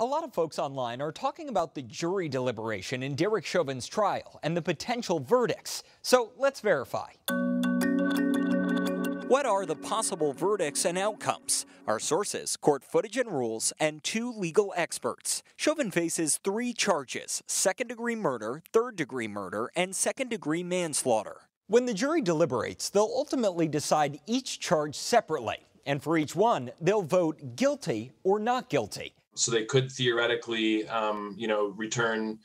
A lot of folks online are talking about the jury deliberation in Derek Chauvin's trial and the potential verdicts. So let's verify. What are the possible verdicts and outcomes? Our sources, court footage and rules, and two legal experts. Chauvin faces three charges second degree murder, third degree murder, and second degree manslaughter. When the jury deliberates, they'll ultimately decide each charge separately, and for each one, they'll vote guilty or not guilty so they could theoretically, um, you know, return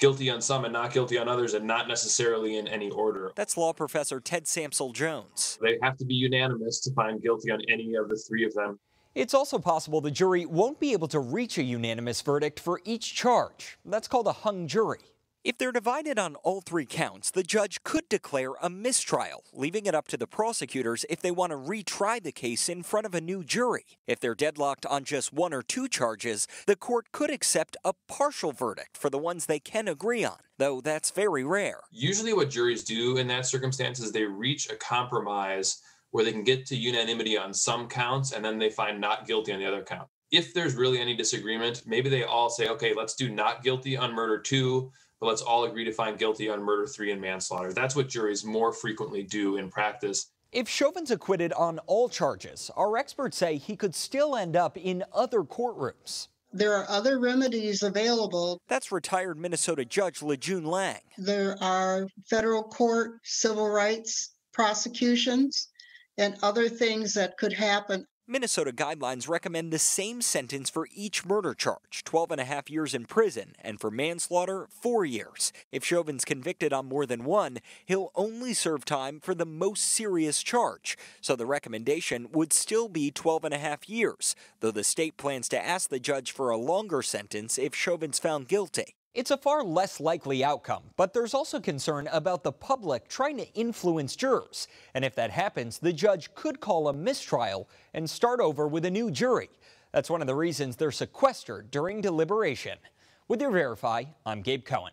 guilty on some and not guilty on others and not necessarily in any order. That's law professor Ted Samsel Jones. They have to be unanimous to find guilty on any of the three of them. It's also possible the jury won't be able to reach a unanimous verdict for each charge. That's called a hung jury. If they're divided on all three counts, the judge could declare a mistrial, leaving it up to the prosecutors if they want to retry the case in front of a new jury. If they're deadlocked on just one or two charges, the court could accept a partial verdict for the ones they can agree on, though that's very rare. Usually, what juries do in that circumstance is they reach a compromise where they can get to unanimity on some counts and then they find not guilty on the other count. If there's really any disagreement, maybe they all say, okay, let's do not guilty on murder two but let's all agree to find guilty on murder three and manslaughter. That's what juries more frequently do in practice. If Chauvin's acquitted on all charges, our experts say he could still end up in other courtrooms. There are other remedies available. That's retired Minnesota Judge LeJune Lang. There are federal court civil rights prosecutions and other things that could happen. Minnesota guidelines recommend the same sentence for each murder charge 12 and a half years in prison, and for manslaughter, four years. If Chauvin's convicted on more than one, he'll only serve time for the most serious charge, so the recommendation would still be 12 and a half years, though the state plans to ask the judge for a longer sentence if Chauvin's found guilty. It's a far less likely outcome, but there's also concern about the public trying to influence jurors. And if that happens, the judge could call a mistrial and start over with a new jury. That's one of the reasons they're sequestered during deliberation. With your Verify, I'm Gabe Cohen.